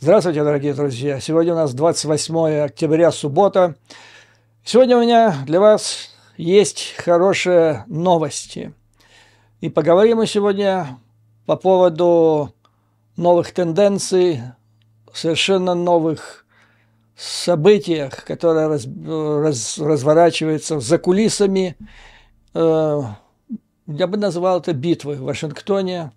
Здравствуйте, дорогие друзья! Сегодня у нас 28 октября, суббота. Сегодня у меня для вас есть хорошие новости. И поговорим мы сегодня по поводу новых тенденций, совершенно новых событиях, которые раз, раз, разворачиваются за кулисами э, я бы назвал это битвой в Вашингтоне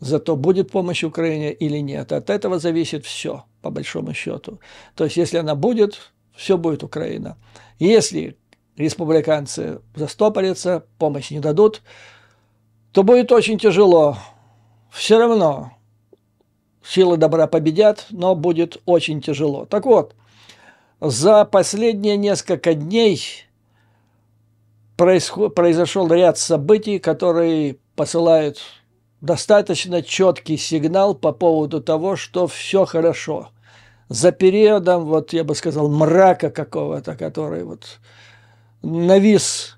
за то, будет помощь Украине или нет. От этого зависит все, по большому счету. То есть, если она будет, все будет Украина. Если республиканцы застопорятся, помощь не дадут, то будет очень тяжело. Все равно силы добра победят, но будет очень тяжело. Так вот, за последние несколько дней происход, произошел ряд событий, которые посылают достаточно четкий сигнал по поводу того, что все хорошо. За периодом, вот я бы сказал, мрака какого-то, который вот навис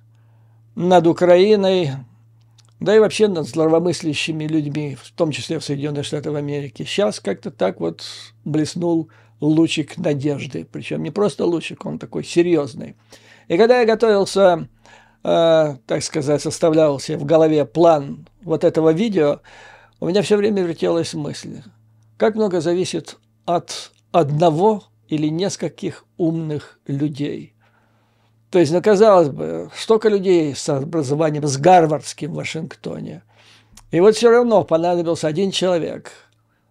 над Украиной, да и вообще над здравомыслящими людьми, в том числе в Соединенных Штатах Америки. Сейчас как-то так вот блеснул лучик надежды. Причем не просто лучик, он такой серьезный. И когда я готовился Э, так сказать, составлялся в голове план вот этого видео, у меня все время вертелась мысль, как много зависит от одного или нескольких умных людей. То есть, ну, казалось бы, столько людей с образованием, с Гарвардским в Вашингтоне. И вот все равно понадобился один человек.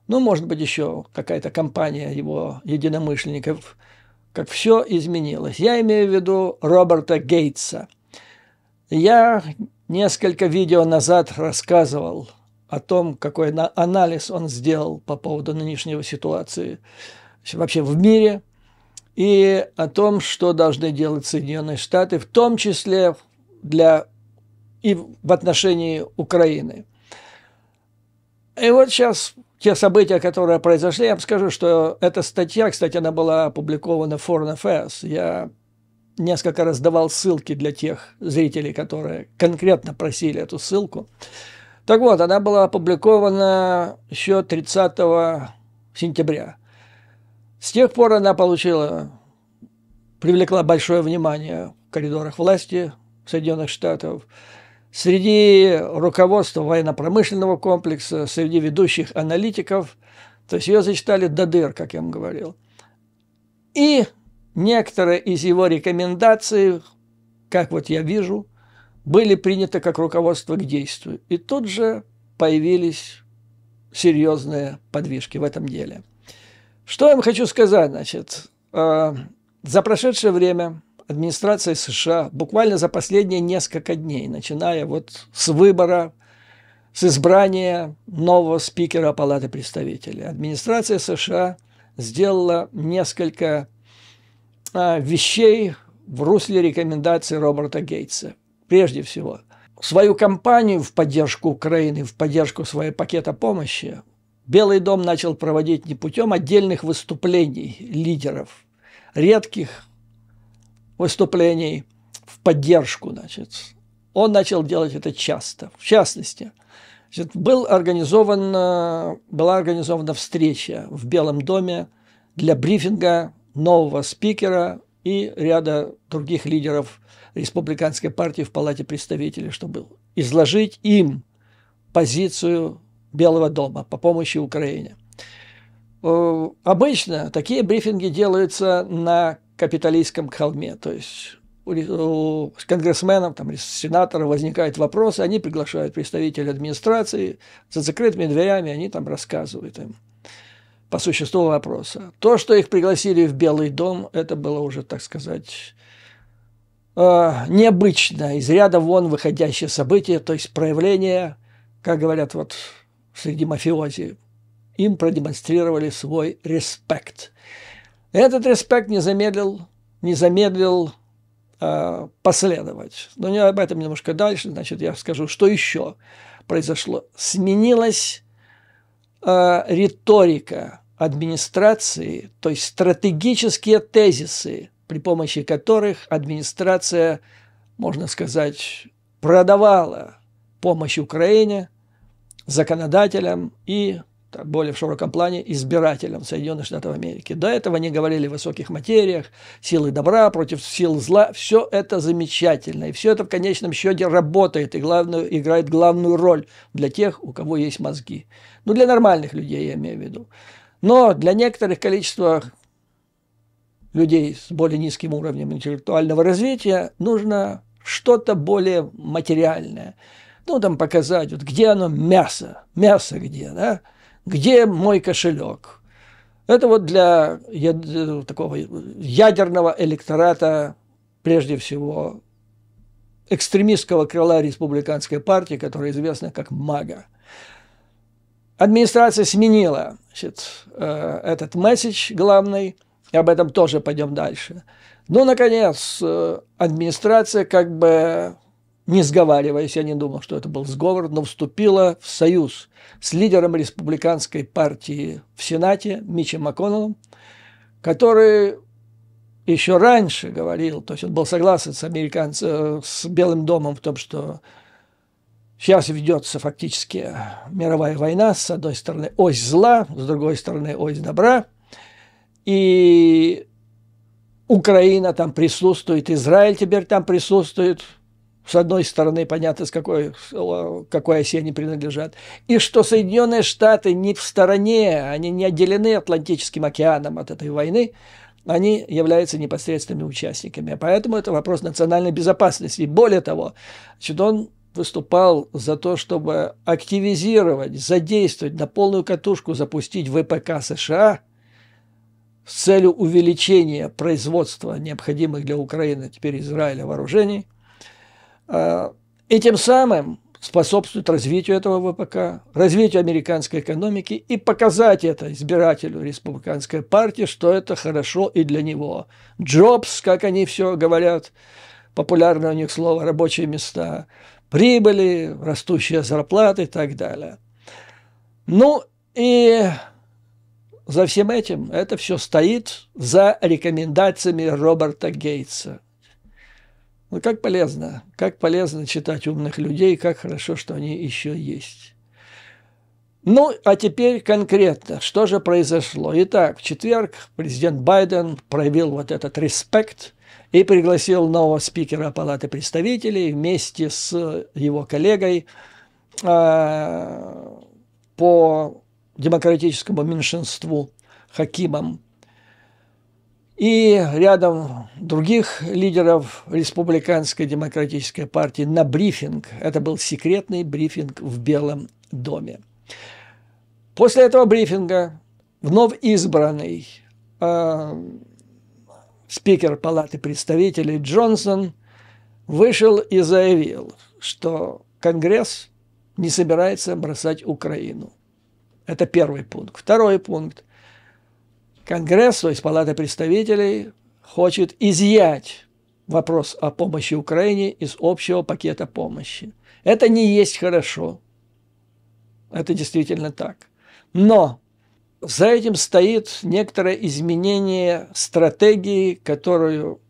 Ну, может быть, еще какая-то компания его единомышленников. Как все изменилось. Я имею в виду Роберта Гейтса – я несколько видео назад рассказывал о том, какой анализ он сделал по поводу нынешней ситуации вообще в мире и о том, что должны делать Соединенные Штаты, в том числе для и в отношении Украины. И вот сейчас те события, которые произошли, я вам скажу, что эта статья, кстати, она была опубликована в Foreign Affairs. Я несколько раз давал ссылки для тех зрителей, которые конкретно просили эту ссылку. Так вот, она была опубликована еще 30 сентября. С тех пор она получила, привлекла большое внимание в коридорах власти Соединенных Штатов, среди руководства военно-промышленного комплекса, среди ведущих аналитиков. То есть ее зачитали до дыр, как я вам говорил. И Некоторые из его рекомендаций, как вот я вижу, были приняты как руководство к действию. И тут же появились серьезные подвижки в этом деле. Что я вам хочу сказать, значит, э, за прошедшее время администрация США буквально за последние несколько дней, начиная вот с выбора, с избрания нового спикера Палаты представителей, администрация США сделала несколько а, вещей в русле рекомендаций Роберта Гейтса. Прежде всего, свою кампанию в поддержку Украины, в поддержку своего пакета помощи Белый дом начал проводить не путем отдельных выступлений лидеров, редких выступлений в поддержку, значит. Он начал делать это часто. В частности, значит, был организован, э, была организована встреча в Белом доме для брифинга нового спикера и ряда других лидеров республиканской партии в Палате представителей, чтобы изложить им позицию Белого дома по помощи Украине. Э, обычно такие брифинги делаются на капиталистском холме, то есть у конгрессменов, там, сенаторов возникают вопросы, они приглашают представителей администрации, за закрытыми дверями они там рассказывают им по существу вопроса. То, что их пригласили в Белый дом, это было уже, так сказать, э, необычное из ряда вон выходящее событие, то есть проявление, как говорят вот среди мафиози, им продемонстрировали свой респект. Этот респект не замедлил, не замедлил э, последовать. Но не об этом немножко дальше, значит, я скажу, что еще произошло. сменилось Э, риторика администрации, то есть стратегические тезисы, при помощи которых администрация, можно сказать, продавала помощь Украине, законодателям и более в широком плане, избирателям Соединенных Штатов Америки. До этого они говорили о высоких материях, силы добра против сил зла. Все это замечательно. И все это в конечном счете работает и главную, играет главную роль для тех, у кого есть мозги. Ну, для нормальных людей, я имею в виду. Но для некоторых количества людей с более низким уровнем интеллектуального развития нужно что-то более материальное. Ну, там показать, вот где оно мясо, мясо где, да? где мой кошелек. Это вот для яд, э, такого ядерного электората, прежде всего, экстремистского крыла республиканской партии, которая известна как МАГА. Администрация сменила значит, э, этот месседж главный, и об этом тоже пойдем дальше. Ну, наконец, э, администрация как бы не сговариваясь, я не думал, что это был сговор, но вступила в союз с лидером республиканской партии в Сенате Мичем МакКоннеллом, который еще раньше говорил, то есть он был согласен с, американцем, э, с Белым домом в том, что сейчас ведется фактически мировая война, с одной стороны ось зла, с другой стороны ось добра, и Украина там присутствует, Израиль теперь там присутствует – с одной стороны, понятно, с какой, какой оси они принадлежат, и что Соединенные Штаты не в стороне, они не отделены Атлантическим океаном от этой войны, они являются непосредственными участниками. Поэтому это вопрос национальной безопасности. более того, значит, он выступал за то, чтобы активизировать, задействовать, на полную катушку запустить ВПК США с целью увеличения производства необходимых для Украины, теперь Израиля, вооружений – а, и тем самым способствует развитию этого ВПК, развитию американской экономики и показать это избирателю республиканской партии, что это хорошо и для него. Джобс, как они все говорят, популярное у них слово, рабочие места, прибыли, растущие зарплаты и так далее. Ну и за всем этим это все стоит за рекомендациями Роберта Гейтса – ну, как полезно, как полезно читать умных людей, как хорошо, что они еще есть. Ну, а теперь конкретно, что же произошло? Итак, в четверг президент Байден проявил вот этот респект и пригласил нового спикера Палаты представителей вместе с его коллегой э, по демократическому меньшинству Хакимом и рядом других лидеров Республиканской демократической партии на брифинг. Это был секретный брифинг в Белом доме. После этого брифинга вновь избранный э, спикер Палаты представителей Джонсон вышел и заявил, что Конгресс не собирается бросать Украину. Это первый пункт. Второй пункт. Конгресс, то есть Палата представителей, хочет изъять вопрос о помощи Украине из общего пакета помощи. Это не есть хорошо. Это действительно так. Но за этим стоит некоторое изменение стратегии, которую,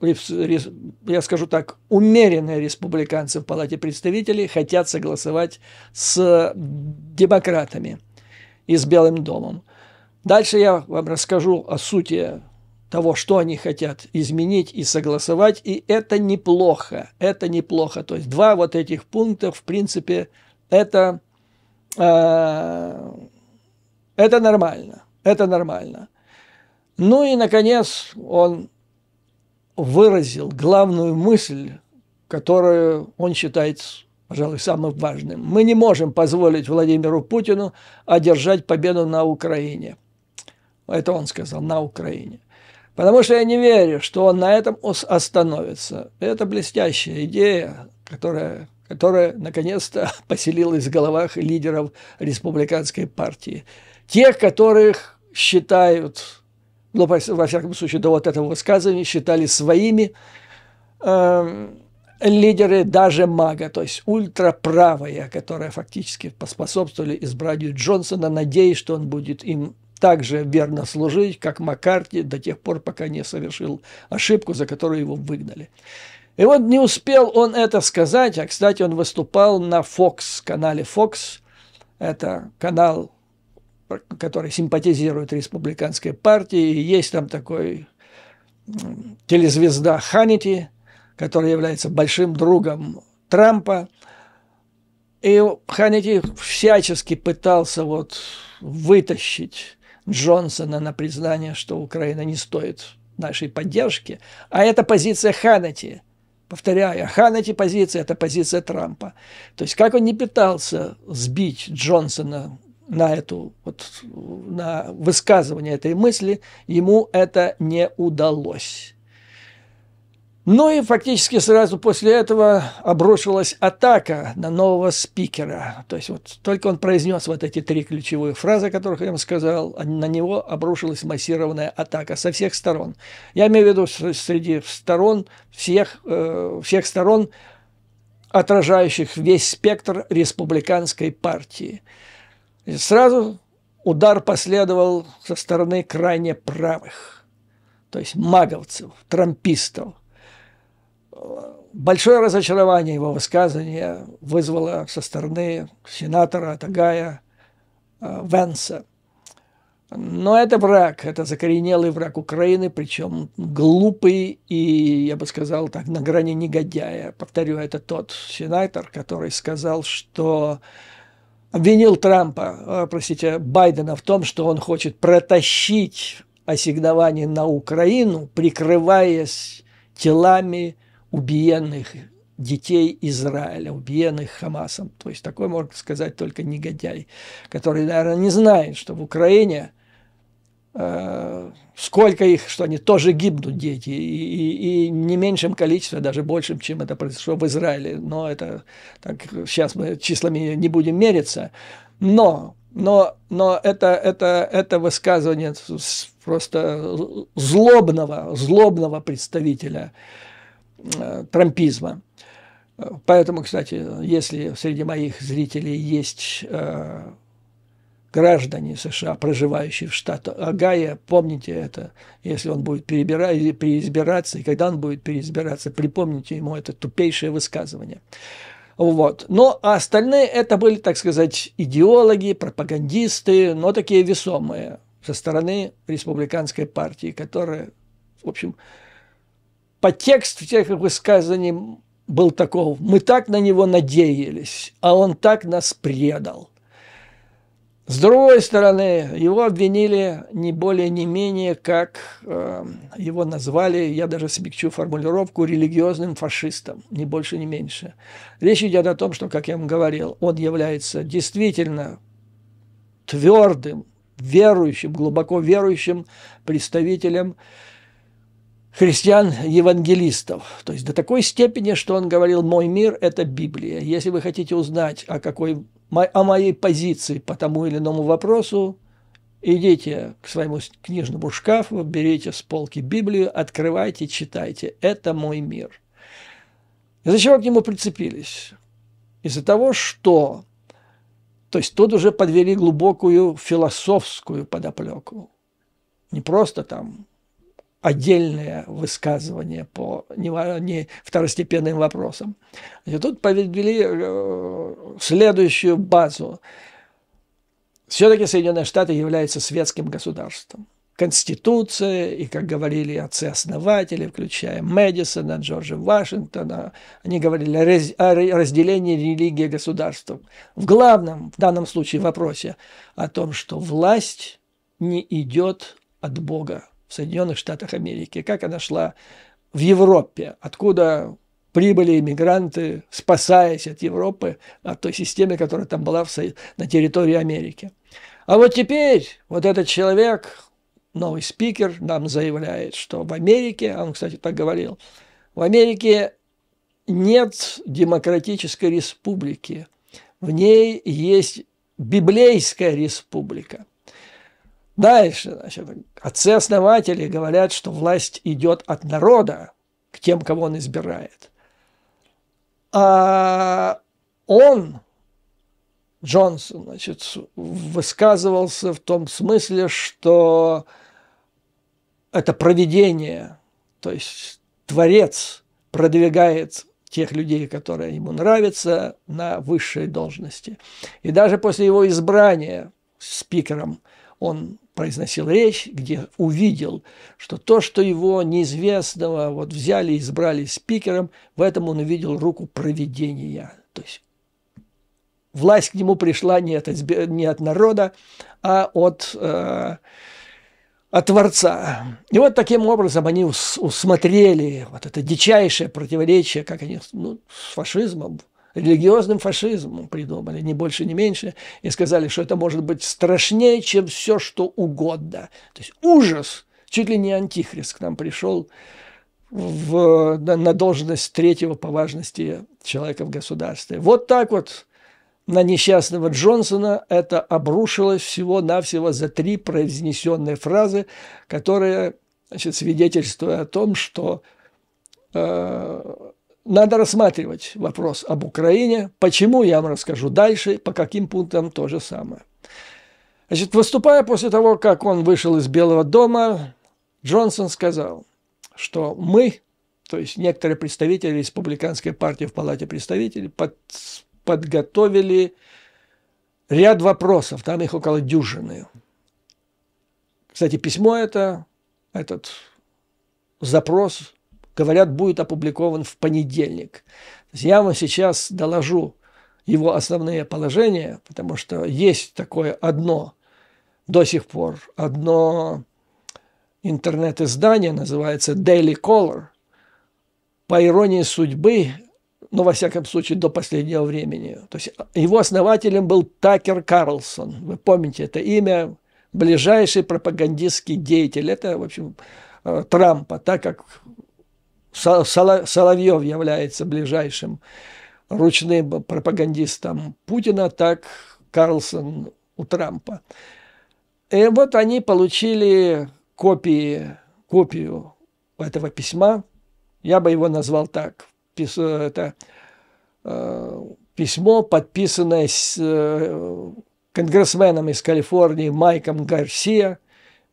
я скажу так, умеренные республиканцы в Палате представителей хотят согласовать с демократами и с Белым домом. Дальше я вам расскажу о сути того, что они хотят изменить и согласовать, и это неплохо, это неплохо. То есть два вот этих пункта, в принципе, это, э, это нормально, это нормально. Ну и, наконец, он выразил главную мысль, которую он считает, пожалуй, самым важным. Мы не можем позволить Владимиру Путину одержать победу на Украине – это он сказал, на Украине. Потому что я не верю, что он на этом остановится. Это блестящая идея, которая, которая наконец-то поселилась в головах лидеров республиканской партии. Тех, которых считают, ну, во всяком случае, до вот этого высказывания считали своими, э лидеры даже мага, то есть ультраправые, которые фактически поспособствовали избранию Джонсона, надеясь, что он будет им также верно служить, как Маккарти, до тех пор, пока не совершил ошибку, за которую его выгнали. И вот не успел он это сказать, а, кстати, он выступал на Fox, канале Fox, это канал, который симпатизирует республиканской партии, и есть там такой телезвезда Ханити, который является большим другом Трампа, и Ханити всячески пытался вот вытащить Джонсона на признание, что Украина не стоит нашей поддержки, а это позиция Ханати. Повторяю, Ханати позиция – это позиция Трампа. То есть как он не пытался сбить Джонсона на, эту, вот, на высказывание этой мысли, ему это не удалось. Ну и фактически сразу после этого обрушилась атака на нового спикера. То есть вот только он произнес вот эти три ключевые фразы, о которых я вам сказал, а на него обрушилась массированная атака со всех сторон. Я имею в виду среди сторон, всех, э, всех сторон, отражающих весь спектр республиканской партии. И сразу удар последовал со стороны крайне правых, то есть маговцев, трампистов – Большое разочарование его высказывания вызвало со стороны сенатора Тагая э, Венса. Но это враг, это закоренелый враг Украины, причем глупый и, я бы сказал так, на грани негодяя. Повторю, это тот сенатор, который сказал, что обвинил Трампа, э, простите, Байдена в том, что он хочет протащить ассигнование на Украину, прикрываясь телами убиенных детей Израиля, убиенных Хамасом. То есть такой может сказать только негодяй, который, наверное, не знает, что в Украине э, сколько их, что они тоже гибнут, дети, и, и, и не меньшим количеством, даже большим, чем это произошло в Израиле. Но это так, сейчас мы числами не будем мериться. Но, но, но это, это, это высказывание просто злобного, злобного представителя Э, трампизма. Поэтому, кстати, если среди моих зрителей есть э, граждане США, проживающие в штате Огайо, помните это, если он будет переизбираться, и когда он будет переизбираться, припомните ему это тупейшее высказывание. Вот. Но ну, а остальные это были, так сказать, идеологи, пропагандисты, но такие весомые со стороны республиканской партии, которые, в общем, подтекст всех их высказаний был таков. Мы так на него надеялись, а он так нас предал. С другой стороны, его обвинили не более, не менее, как э, его назвали, я даже смягчу формулировку, религиозным фашистом, не больше, не меньше. Речь идет о том, что, как я вам говорил, он является действительно твердым, верующим, глубоко верующим представителем э, христиан-евангелистов. То есть до такой степени, что он говорил, мой мир – это Библия. Если вы хотите узнать о, какой, о моей позиции по тому или иному вопросу, идите к своему книжному шкафу, берите с полки Библию, открывайте, читайте. Это мой мир. Из-за чего к нему прицепились? Из-за того, что... То есть тут уже подвели глубокую философскую подоплеку. Не просто там отдельное высказывание по не, не второстепенным вопросам. И тут повели э, следующую базу. Все-таки Соединенные Штаты являются светским государством. Конституция, и, как говорили отцы-основатели, включая Мэдисона, Джорджа Вашингтона, они говорили о разделении религии и государства. В главном, в данном случае, вопросе о том, что власть не идет от Бога, в Соединенных Штатах Америки, как она шла в Европе, откуда прибыли иммигранты, спасаясь от Европы, от той системы, которая там была в, на территории Америки. А вот теперь вот этот человек, новый спикер, нам заявляет, что в Америке, а он, кстати, так говорил, в Америке нет демократической республики, в ней есть библейская республика. Дальше, значит, Отцы-основатели говорят, что власть идет от народа к тем, кого он избирает. А он, Джонсон, значит, высказывался в том смысле, что это проведение, то есть творец продвигает тех людей, которые ему нравятся, на высшие должности. И даже после его избрания спикером он произносил речь, где увидел, что то, что его неизвестного вот взяли и избрали спикером, в этом он увидел руку проведения. То есть власть к нему пришла не от, не от народа, а от, э, от Творца. И вот таким образом они ус, усмотрели вот это дичайшее противоречие, как они ну, с фашизмом, религиозным фашизмом придумали, не больше, не меньше, и сказали, что это может быть страшнее, чем все, что угодно. То есть ужас, чуть ли не антихрист к нам пришел в, на, на должность третьего по важности человека в государстве. Вот так вот на несчастного Джонсона это обрушилось всего-навсего за три произнесенные фразы, которые значит, свидетельствуют о том, что э, надо рассматривать вопрос об Украине. Почему, я вам расскажу дальше, по каким пунктам то же самое. Значит, выступая после того, как он вышел из Белого дома, Джонсон сказал, что мы, то есть некоторые представители республиканской партии в Палате представителей, под, подготовили ряд вопросов, там их около дюжины. Кстати, письмо это, этот запрос говорят, будет опубликован в понедельник. Я вам сейчас доложу его основные положения, потому что есть такое одно до сих пор, одно интернет-издание, называется Daily Caller. По иронии судьбы, ну, во всяком случае, до последнего времени. То есть его основателем был Такер Карлсон. Вы помните это имя, ближайший пропагандистский деятель. Это, в общем, э, Трампа, так как Соловьев является ближайшим ручным пропагандистом Путина, так Карлсон у Трампа. И вот они получили копии, копию этого письма. Я бы его назвал так. Это э, письмо, подписанное с э, конгрессменом из Калифорнии Майком Гарсия,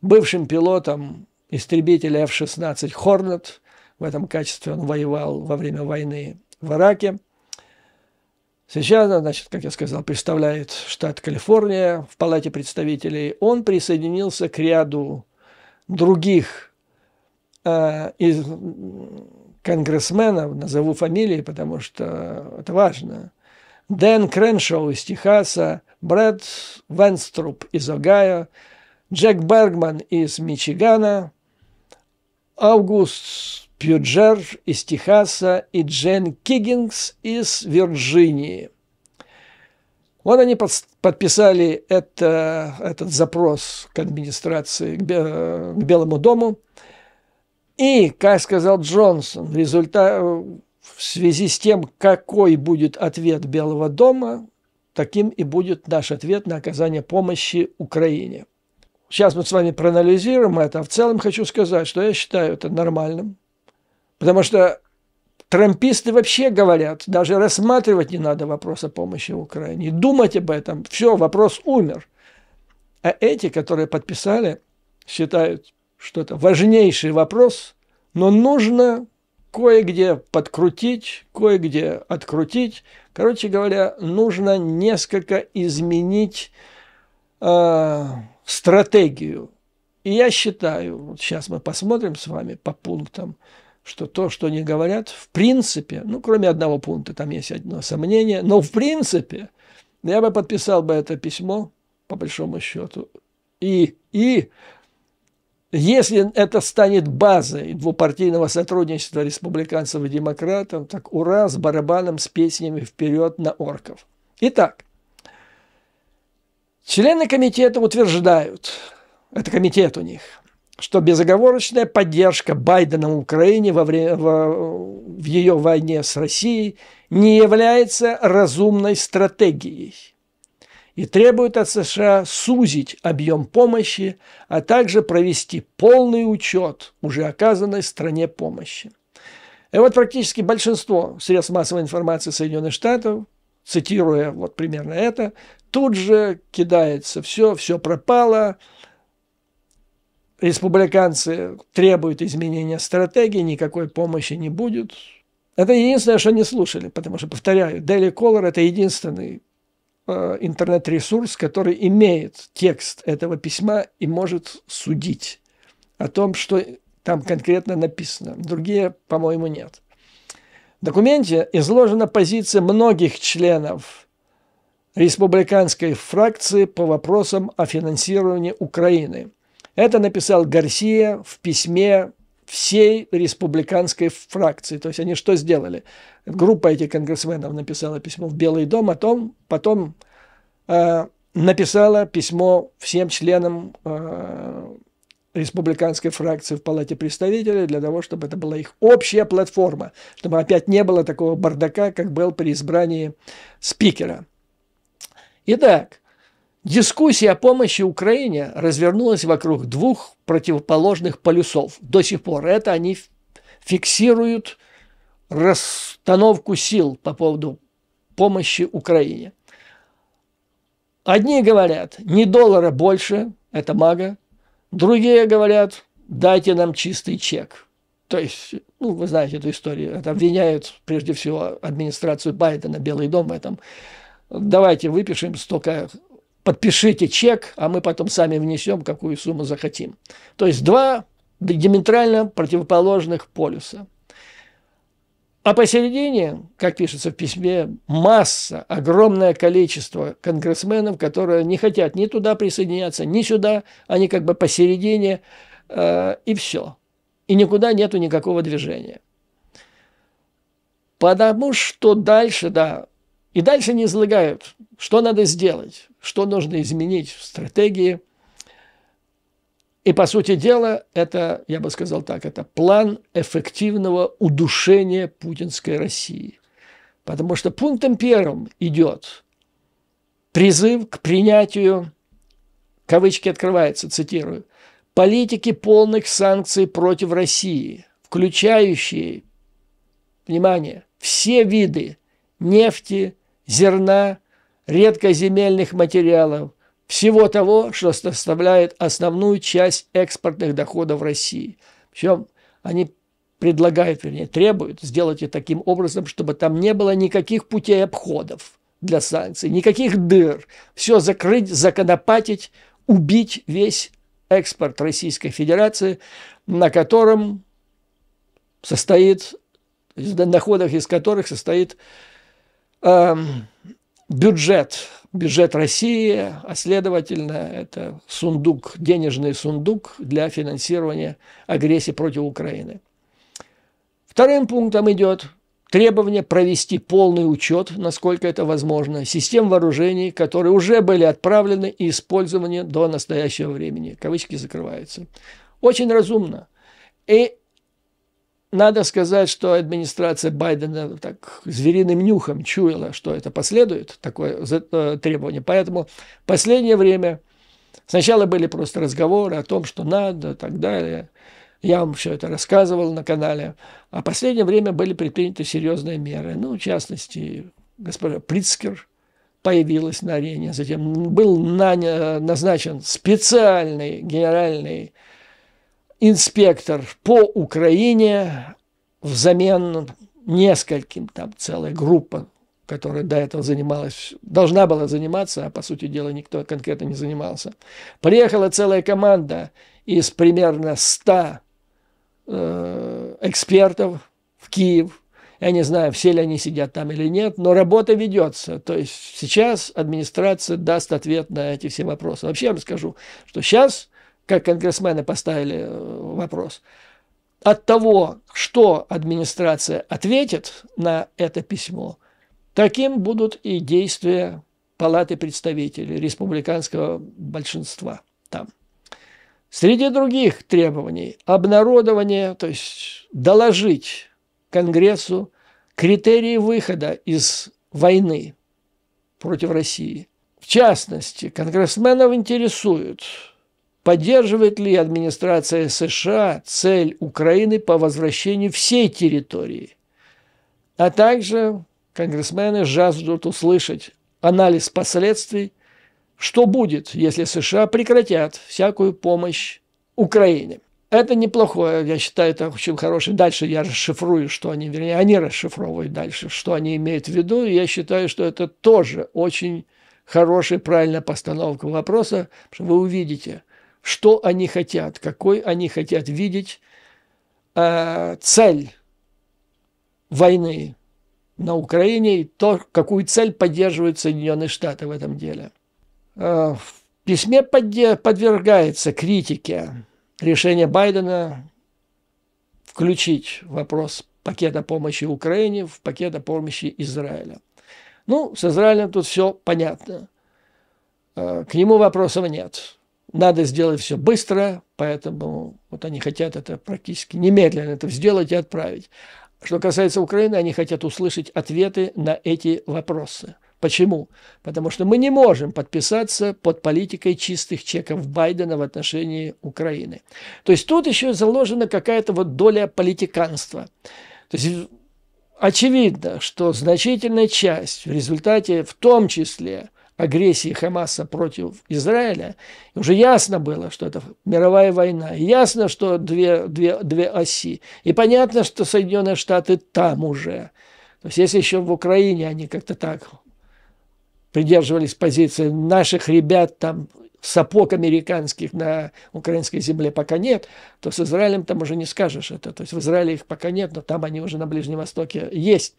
бывшим пилотом истребителя F-16 «Хорнет», в этом качестве он воевал во время войны в Ираке. Сейчас, значит, как я сказал, представляет штат Калифорния в Палате представителей. Он присоединился к ряду других э, из конгрессменов, назову фамилии, потому что это важно. Дэн Креншоу из Техаса, Брэд Венструп из Огайо, Джек Бергман из Мичигана, Август Пьюджер из Техаса и Джен Киггинс из Вирджинии. Вот они подписали это, этот запрос к администрации, к, Белому дому. И, как сказал Джонсон, в, результа... в связи с тем, какой будет ответ Белого дома, таким и будет наш ответ на оказание помощи Украине. Сейчас мы с вами проанализируем это, а в целом хочу сказать, что я считаю это нормальным, Потому что трамписты вообще говорят, даже рассматривать не надо вопрос о помощи Украине. Думать об этом, все, вопрос умер. А эти, которые подписали, считают, что это важнейший вопрос, но нужно кое-где подкрутить, кое-где открутить. Короче говоря, нужно несколько изменить э, стратегию. И я считаю, вот сейчас мы посмотрим с вами по пунктам, что то, что они говорят, в принципе, ну, кроме одного пункта, там есть одно сомнение, но в принципе, ну, я бы подписал бы это письмо, по большому счету, и, и если это станет базой двупартийного сотрудничества республиканцев и демократов, так ура с барабаном, с песнями вперед на орков. Итак, члены комитета утверждают, это комитет у них – что безоговорочная поддержка Байдена Украине во время, во, в ее войне с Россией не является разумной стратегией и требует от США сузить объем помощи, а также провести полный учет уже оказанной стране помощи. И вот практически большинство средств массовой информации Соединенных Штатов, цитируя вот примерно это, тут же кидается все, все пропало – республиканцы требуют изменения стратегии, никакой помощи не будет. Это единственное, что они слушали, потому что, повторяю, Daily Caller – это единственный э, интернет-ресурс, который имеет текст этого письма и может судить о том, что там конкретно написано. Другие, по-моему, нет. В документе изложена позиция многих членов республиканской фракции по вопросам о финансировании Украины – это написал Гарсия в письме всей республиканской фракции. То есть они что сделали? Группа этих конгрессменов написала письмо в Белый дом, а том, потом э, написала письмо всем членам э, республиканской фракции в Палате представителей для того, чтобы это была их общая платформа, чтобы опять не было такого бардака, как был при избрании спикера. Итак, Дискуссия о помощи Украине развернулась вокруг двух противоположных полюсов. До сих пор это они фиксируют расстановку сил по поводу помощи Украине. Одни говорят, не доллара больше, это мага. Другие говорят, дайте нам чистый чек. То есть, ну, вы знаете эту историю, это обвиняют прежде всего администрацию Байдена, Белый дом в этом. Давайте выпишем столько подпишите чек, а мы потом сами внесем, какую сумму захотим. То есть два диаметрально противоположных полюса. А посередине, как пишется в письме, масса, огромное количество конгрессменов, которые не хотят ни туда присоединяться, ни сюда, они как бы посередине, э, и все. И никуда нету никакого движения. Потому что дальше, да, и дальше не излагают что надо сделать? Что нужно изменить в стратегии? И, по сути дела, это, я бы сказал так, это план эффективного удушения путинской России. Потому что пунктом первым идет призыв к принятию, кавычки открываются, цитирую, политики полных санкций против России, включающие, внимание, все виды нефти, зерна, редкоземельных материалов, всего того, что составляет основную часть экспортных доходов России. Причем они предлагают, вернее, требуют сделать это таким образом, чтобы там не было никаких путей обходов для санкций, никаких дыр. Все закрыть, законопатить, убить весь экспорт Российской Федерации, на котором состоит, на доходах из которых состоит эм, бюджет, бюджет России, а следовательно, это сундук, денежный сундук для финансирования агрессии против Украины. Вторым пунктом идет требование провести полный учет, насколько это возможно, систем вооружений, которые уже были отправлены и использованы до настоящего времени. Кавычки закрываются. Очень разумно. И э, надо сказать, что администрация Байдена так звериным нюхом чуяла, что это последует, такое э, требование. Поэтому последнее время сначала были просто разговоры о том, что надо и так далее. Я вам все это рассказывал на канале. А в последнее время были предприняты серьезные меры. Ну, в частности, госпожа Прицкер появилась на арене. Затем был назначен специальный генеральный инспектор по Украине взамен нескольким, там целая группа, которая до этого занималась, должна была заниматься, а по сути дела никто конкретно не занимался. Приехала целая команда из примерно 100 э, экспертов в Киев. Я не знаю, все ли они сидят там или нет, но работа ведется. То есть сейчас администрация даст ответ на эти все вопросы. Вообще я вам скажу, что сейчас как конгрессмены поставили э, вопрос, от того, что администрация ответит на это письмо, таким будут и действия Палаты представителей республиканского большинства там. Среди других требований обнародование, то есть доложить Конгрессу критерии выхода из войны против России. В частности, конгрессменов интересует, Поддерживает ли администрация США цель Украины по возвращению всей территории? А также конгрессмены жаждут услышать анализ последствий, что будет, если США прекратят всякую помощь Украине. Это неплохое, я считаю, это очень хорошее. Дальше я расшифрую, что они, вернее, они расшифровывают дальше, что они имеют в виду. И я считаю, что это тоже очень хорошая, правильная постановка вопроса, что вы увидите, что они хотят, какой они хотят видеть э, цель войны на Украине и то, какую цель поддерживают Соединенные Штаты в этом деле. Э, в письме подвергается критике решение Байдена включить вопрос пакета помощи Украине в пакета помощи Израиля. Ну, с Израилем тут все понятно. Э, к нему вопросов нет надо сделать все быстро, поэтому вот они хотят это практически немедленно это сделать и отправить. Что касается Украины, они хотят услышать ответы на эти вопросы. Почему? Потому что мы не можем подписаться под политикой чистых чеков Байдена в отношении Украины. То есть тут еще заложена какая-то вот доля политиканства. То есть очевидно, что значительная часть в результате, в том числе, агрессии Хамаса против Израиля, уже ясно было, что это мировая война. Ясно, что две, две, две оси. И понятно, что Соединенные Штаты там уже. То есть если еще в Украине они как-то так придерживались позиции наших ребят там сапог американских на украинской земле пока нет, то с Израилем там уже не скажешь это. То есть в Израиле их пока нет, но там они уже на Ближнем Востоке есть.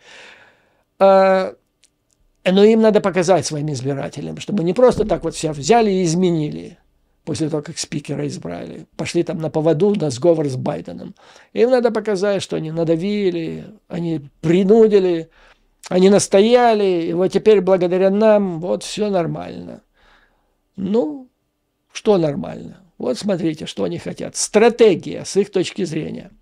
А но им надо показать своим избирателям, чтобы не просто так вот все взяли и изменили после того, как спикера избрали. Пошли там на поводу на сговор с Байденом. Им надо показать, что они надавили, они принудили, они настояли, и вот теперь благодаря нам вот все нормально. Ну, что нормально? Вот смотрите, что они хотят. Стратегия с их точки зрения –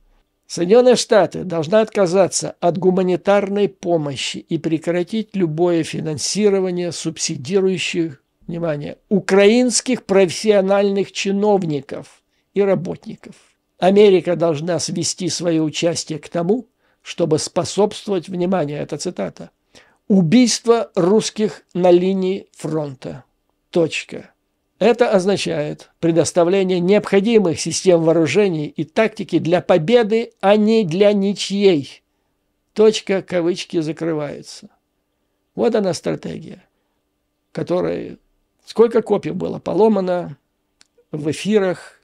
Соединенные Штаты должны отказаться от гуманитарной помощи и прекратить любое финансирование субсидирующих, внимание, украинских профессиональных чиновников и работников. Америка должна свести свое участие к тому, чтобы способствовать, внимание, это цитата, убийство русских на линии фронта. Точка. Это означает предоставление необходимых систем вооружений и тактики для победы, а не для ничьей. Точка кавычки закрывается. Вот она стратегия, которая... Сколько копий было поломано в эфирах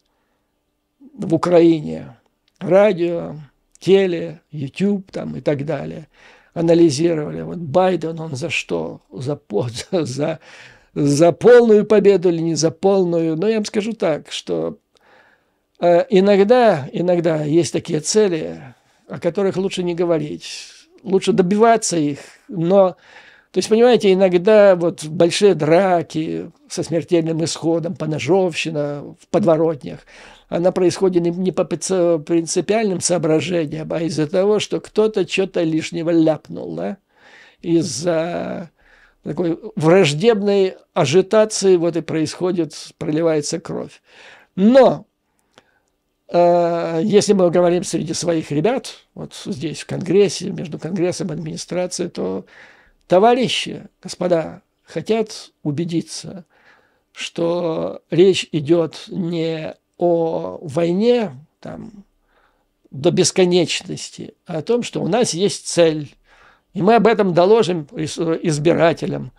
в Украине. Радио, теле, YouTube там и так далее. Анализировали. Вот Байден, он за что? За, за, за за полную победу или не за полную, но я вам скажу так, что э, иногда, иногда есть такие цели, о которых лучше не говорить, лучше добиваться их, но то есть, понимаете, иногда вот большие драки со смертельным исходом, поножовщина в подворотнях, она происходит не по принципиальным соображениям, а из-за того, что кто-то что-то лишнего ляпнул, да? Из-за такой враждебной ажитации вот и происходит, проливается кровь. Но э, если мы говорим среди своих ребят, вот здесь в Конгрессе, между Конгрессом и администрацией, то товарищи, господа, хотят убедиться, что речь идет не о войне там, до бесконечности, а о том, что у нас есть цель и мы об этом доложим избирателям.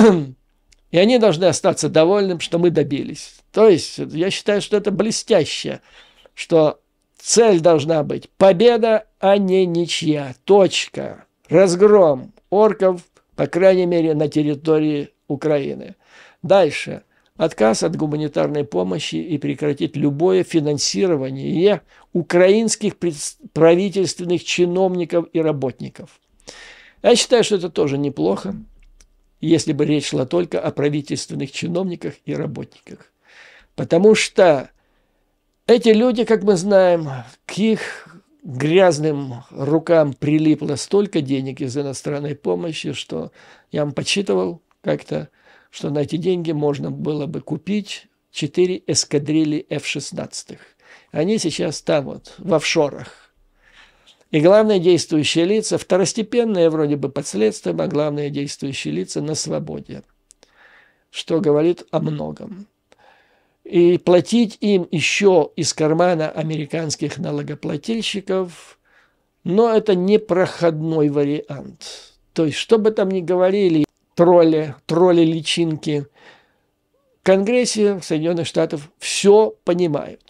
И они должны остаться довольным, что мы добились. То есть я считаю, что это блестяще, что цель должна быть победа, а не ничья. Точка. Разгром орков, по крайней мере, на территории Украины. Дальше. Отказ от гуманитарной помощи и прекратить любое финансирование украинских правительственных чиновников и работников. Я считаю, что это тоже неплохо, если бы речь шла только о правительственных чиновниках и работниках. Потому что эти люди, как мы знаем, к их грязным рукам прилипло столько денег из иностранной помощи, что я вам подсчитывал как-то, что на эти деньги можно было бы купить 4 эскадрильи F-16. Они сейчас там вот, в офшорах. И главные действующие лица, второстепенные вроде бы под следствием, а главные действующие лица на свободе, что говорит о многом. И платить им еще из кармана американских налогоплательщиков, но это не проходной вариант. То есть, что бы там ни говорили тролли, тролли-личинки, в Конгрессе Соединенных Штатов все понимают.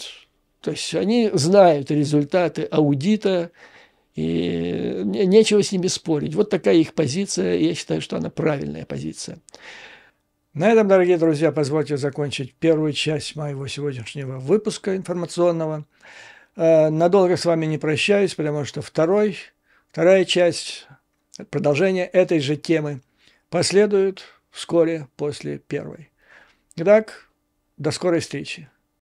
То есть они знают результаты аудита, и нечего с ними спорить. Вот такая их позиция. Я считаю, что она правильная позиция. На этом, дорогие друзья, позвольте закончить первую часть моего сегодняшнего выпуска информационного. Э, надолго с вами не прощаюсь, потому что второй, вторая часть, продолжение этой же темы последует вскоре после первой. Итак, до скорой встречи.